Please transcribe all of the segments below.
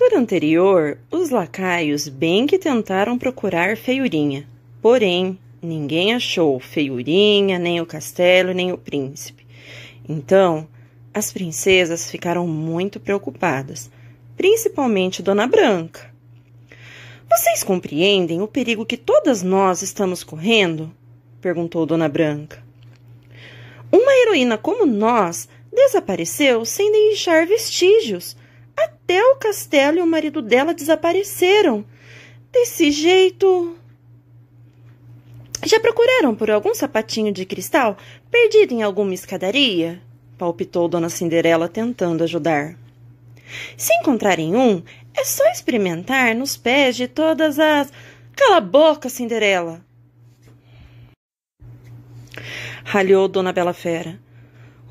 leitura anterior, os lacaios bem que tentaram procurar feiurinha, porém ninguém achou feiurinha, nem o castelo, nem o príncipe. Então, as princesas ficaram muito preocupadas, principalmente Dona Branca. Vocês compreendem o perigo que todas nós estamos correndo? perguntou Dona Branca. Uma heroína como nós desapareceu sem deixar vestígios até o castelo e o marido dela desapareceram. Desse jeito. Já procuraram por algum sapatinho de cristal perdido em alguma escadaria? palpitou Dona Cinderela, tentando ajudar. Se encontrarem um, é só experimentar nos pés de todas as. Cala a boca, Cinderela! Ralhou Dona Bela Fera.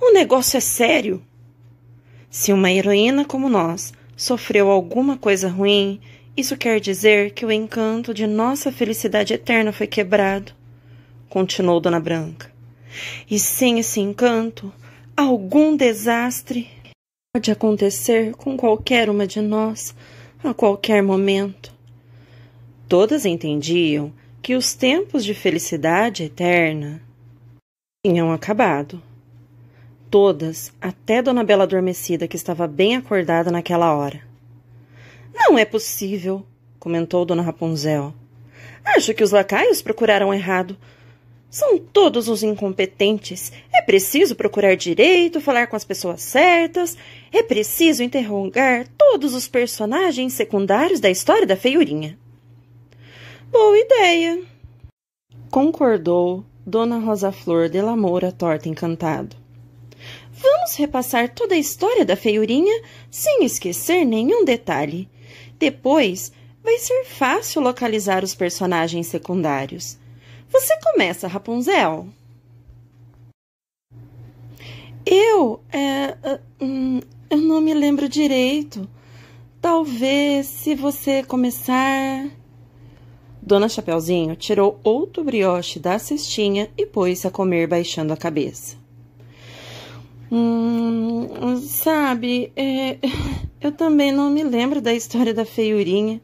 O negócio é sério. Se uma heroína como nós sofreu alguma coisa ruim, isso quer dizer que o encanto de nossa felicidade eterna foi quebrado, continuou Dona Branca. E sem esse encanto, algum desastre pode acontecer com qualquer uma de nós a qualquer momento. Todas entendiam que os tempos de felicidade eterna tinham acabado todas, até Dona Bela adormecida, que estava bem acordada naquela hora. Não é possível, comentou Dona Rapunzel. Acho que os lacaios procuraram errado. São todos os incompetentes. É preciso procurar direito, falar com as pessoas certas. É preciso interrogar todos os personagens secundários da história da feiurinha. Boa ideia, concordou Dona Rosa Flor de Lamoura Torta Encantado. Vamos repassar toda a história da feiurinha sem esquecer nenhum detalhe. Depois, vai ser fácil localizar os personagens secundários. Você começa, Rapunzel. Eu, é, é hum, eu não me lembro direito. Talvez se você começar. Dona Chapeuzinho tirou outro brioche da cestinha e pôs-se a comer baixando a cabeça. Hum, sabe, é, eu também não me lembro da história da feiurinha.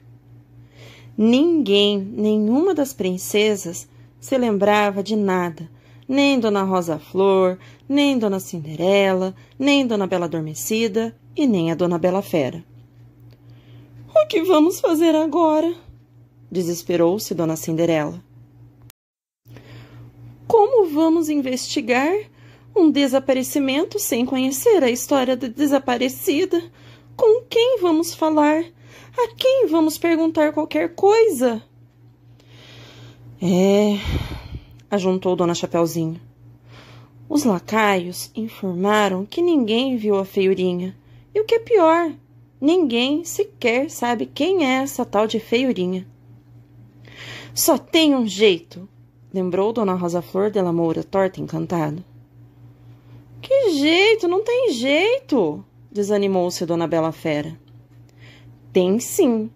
Ninguém, nenhuma das princesas, se lembrava de nada. Nem Dona Rosa Flor, nem Dona Cinderela, nem Dona Bela Adormecida e nem a Dona Bela Fera. O que vamos fazer agora? desesperou-se Dona Cinderela. Como vamos investigar um desaparecimento sem conhecer a história da desaparecida. Com quem vamos falar? A quem vamos perguntar qualquer coisa? É, ajuntou Dona Chapeuzinho. Os lacaios informaram que ninguém viu a feiurinha. E o que é pior, ninguém sequer sabe quem é essa tal de feiurinha. Só tem um jeito, lembrou Dona Rosa Flor de la Moura, torta encantada. Que jeito, não tem jeito, desanimou-se Dona Bela Fera. Tem sim.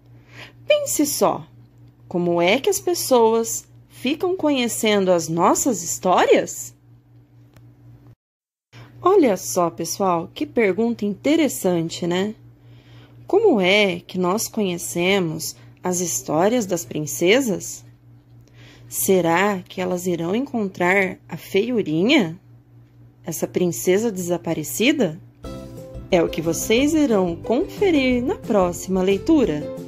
Pense só, como é que as pessoas ficam conhecendo as nossas histórias? Olha só, pessoal, que pergunta interessante, né? Como é que nós conhecemos as histórias das princesas? Será que elas irão encontrar a feiurinha? essa princesa desaparecida? É o que vocês irão conferir na próxima leitura.